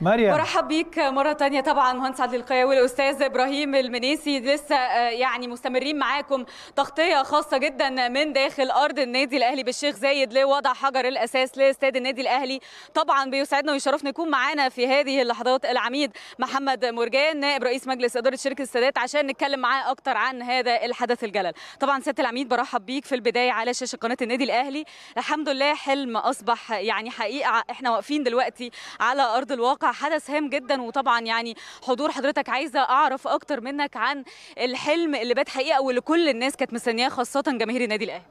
مريم برحب بيك مره تانية طبعا مهندس عدلي القياوي والاستاذ ابراهيم المنيسي لسه آه، يعني مستمرين معاكم تغطيه خاصه جدا من داخل ارض النادي الاهلي بالشيخ زايد لوضع حجر الاساس لاستاد النادي الاهلي طبعا بيسعدنا ويشرفنا يكون معانا في هذه اللحظات العميد محمد مرجان نائب رئيس مجلس اداره شركه السادات عشان نتكلم معاه اكتر عن هذا الحدث الجلل طبعا سياده العميد برحب بيك في البدايه على شاشه قناه النادي الاهلي الحمد لله حلم اصبح يعني حقيقه احنا واقفين دلوقتي على ارض الواقع حدث هام جدا وطبعا يعني حضور حضرتك عايزه اعرف اكتر منك عن الحلم اللي بات حقيقه واللي كل الناس كانت مستنياه خاصه جماهير النادي الاهلي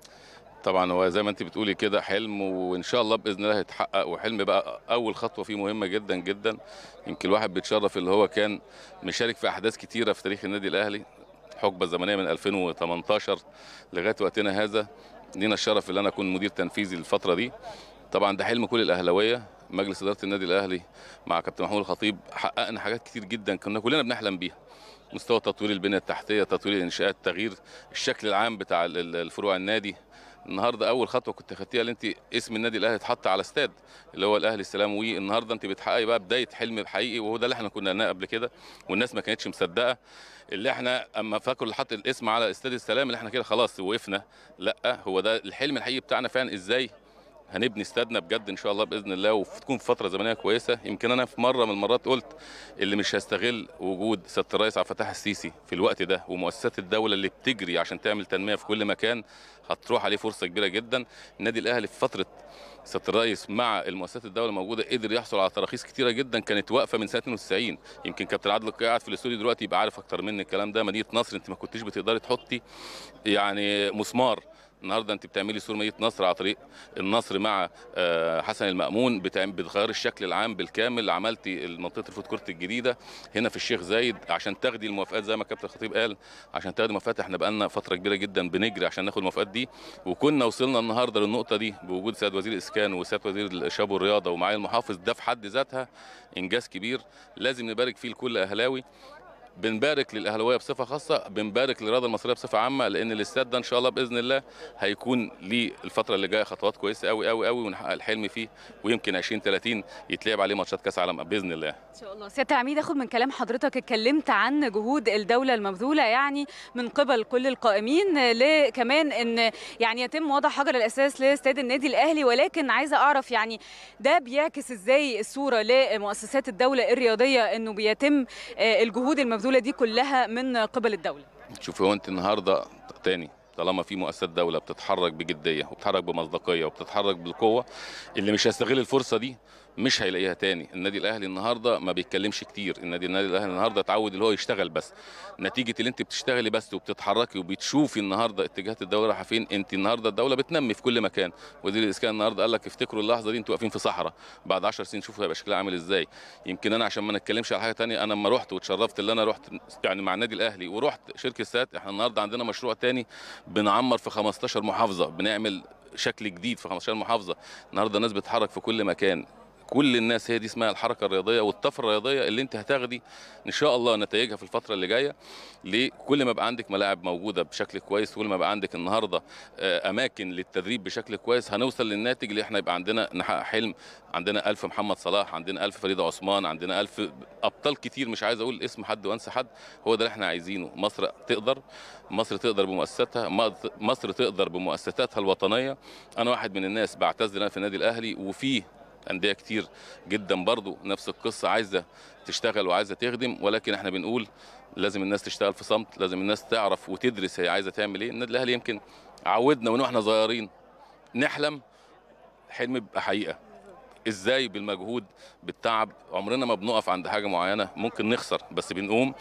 طبعا هو زي ما انت بتقولي كده حلم وان شاء الله باذن الله هيتحقق وحلم بقى اول خطوه فيه مهمه جدا جدا يمكن الواحد بيتشرف اللي هو كان مشارك في احداث كتيره في تاريخ النادي الاهلي حقبه زمنيه من 2018 لغايه وقتنا هذا لينا الشرف ان انا اكون مدير تنفيذي للفتره دي طبعا ده حلم كل الاهلاويه مجلس اداره النادي الاهلي مع كابتن محمود الخطيب حققنا حاجات كتير جدا كنا كلنا بنحلم بيها مستوى تطوير البنيه التحتيه تطوير الانشاءات تغيير الشكل العام بتاع الفروع النادي النهارده اول خطوه كنت خدتيها اللي انت اسم النادي الاهلي اتحط على استاد اللي هو الاهلي السلام وي النهارده انت بتحققي بقى بدايه حلم حقيقي وهو ده اللي احنا كنا قلناه قبل كده والناس ما كانتش مصدقه اللي احنا اما فاكر اللي حط الاسم على استاد السلام اللي احنا كده خلاص وقفنا لا هو ده الحلم الحقيقي بتاعنا فعلا ازاي هنبني استادنا بجد ان شاء الله باذن الله وتكون فتره زمنيه كويسه يمكن انا في مره من المرات قلت اللي مش هيستغل وجود سياده الرئيس عبد الفتاح السيسي في الوقت ده ومؤسسات الدوله اللي بتجري عشان تعمل تنميه في كل مكان هتروح عليه فرصه كبيره جدا النادي الاهلي في فتره سياده الرئيس مع المؤسسات الدوله الموجوده قدر يحصل على تراخيص كتيره جدا كانت واقفه من سنه 92 يمكن كابتن عادل قاعد في الاستوديو دلوقتي يبقى عارف اكتر مني الكلام ده مدينه نصر انت ما كنتيش بتقدري تحطي يعني مسمار النهارده انت بتعملي سور مدينه نصر على طريق النصر مع آه، حسن المامون بتغيري الشكل العام بالكامل عملتي منطقه الفوت كورت الجديده هنا في الشيخ زايد عشان تاخدي الموافقات زي ما كابتن الخطيب قال عشان تاخدي موافقات احنا بقالنا فتره كبيره جدا بنجري عشان ناخد الموافقات دي وكنا وصلنا النهارده للنقطه دي بوجود سياده وزير الاسكان وسياده وزير الشباب والرياضه ومعالي المحافظ ده في حد ذاتها انجاز كبير لازم نبارك فيه لكل اهلاوي بنبارك للاهلاويه بصفه خاصه بنبارك للرياضه المصريه بصفه عامه لان الاستاد ده ان شاء الله باذن الله هيكون ليه الفتره اللي جايه خطوات كويسه قوي قوي قوي ونحقق الحلم فيه ويمكن 20 30 يتلعب عليه ماتشات كاس عالم باذن الله ان شاء الله سياده العميد اخد من كلام حضرتك اتكلمت عن جهود الدوله المبذوله يعني من قبل كل القائمين لكمان ان يعني يتم وضع حجر الاساس لاستاد النادي الاهلي ولكن عايزه اعرف يعني ده بيعكس ازاي الصوره لمؤسسات الدوله الرياضيه انه بيتم آه، الجهود المبذوله البذوله دي كلها من قبل الدوله شوفي هو انت النهارده تاني طالما في مؤسسات دوله بتتحرك بجديه وبتتحرك بمصداقيه وبتتحرك بالقوه اللي مش هيستغل الفرصه دي مش هيلاقيها تاني النادي الاهلي النهارده ما بيتكلمش كتير النادي النادي الاهلي النهارده اتعود اللي هو يشتغل بس نتيجه اللي انت بتشتغلي بس وبتتحركي وبتشوفي النهارده اتجاهات الدوله رايحه فين انت النهارده الدوله بتنمي في كل مكان وزير الاسكان النهارده قال لك افتكروا اللحظه دي انتوا واقفين في صحراء بعد 10 سنين شوفوا هيبقى شكلها عامل ازاي يمكن انا عشان ما نتكلمش على حاجه ثانيه انا لما رحت واتشرفت اللي انا رحت يعني مع النادي الاهلي ورحت شركه سات احنا النهارده عندنا مشروع ثاني بنعمر في 15 محافظه بنعمل شكل جديد في 15 محافظه النهارده الناس بتتحرك في كل مكان كل الناس هي دي اسمها الحركه الرياضيه والطفره الرياضيه اللي انت هتاخدي ان شاء الله نتائجها في الفتره اللي جايه لكل ما يبقى عندك ملاعب موجوده بشكل كويس كل ما يبقى عندك النهارده آه، اماكن للتدريب بشكل كويس هنوصل للناتج اللي احنا يبقى عندنا نحقق حلم عندنا 1000 محمد صلاح عندنا 1000 فريد عثمان عندنا 1000 ابطال كتير مش عايز اقول اسم حد وانسى حد هو ده اللي احنا عايزينه مصر تقدر مصر تقدر بمؤسساتها مصر تقدر بمؤسساتها الوطنيه انا واحد من الناس بعتز في النادي الاهلي وفيه انديه كتير جدا برضو نفس القصه عايزه تشتغل وعايزه تخدم ولكن احنا بنقول لازم الناس تشتغل في صمت لازم الناس تعرف وتدرس هي عايزه تعمل ايه النادي الاهلي يمكن عودنا من واحنا صغيرين نحلم حلم يبقى حقيقه ازاي بالمجهود بالتعب عمرنا ما بنقف عند حاجه معينه ممكن نخسر بس بنقوم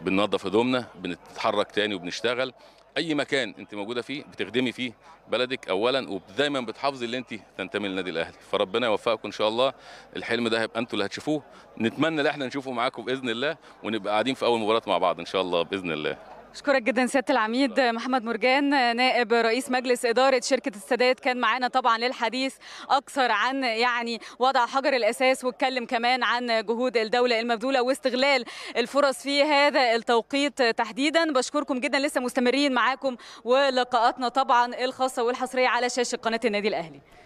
بننظف هدومنا بنتحرك تاني وبنشتغل اي مكان انت موجوده فيه بتخدمي فيه بلدك اولا ودايما بتحافظي اللي انت تنتمي للنادي الاهلي فربنا يوفقكم ان شاء الله الحلم ده هيبقى انتوا اللي هتشوفوه نتمنى ان احنا نشوفه معاكم باذن الله ونبقى قاعدين في اول مباراه مع بعض ان شاء الله باذن الله اشكرك جدا سياده العميد محمد مرجان نائب رئيس مجلس اداره شركه السادات كان معانا طبعا للحديث اكثر عن يعني وضع حجر الاساس واتكلم كمان عن جهود الدوله المبذوله واستغلال الفرص في هذا التوقيت تحديدا بشكركم جدا لسه مستمرين معاكم ولقاءاتنا طبعا الخاصه والحصريه على شاشه قناه النادي الاهلي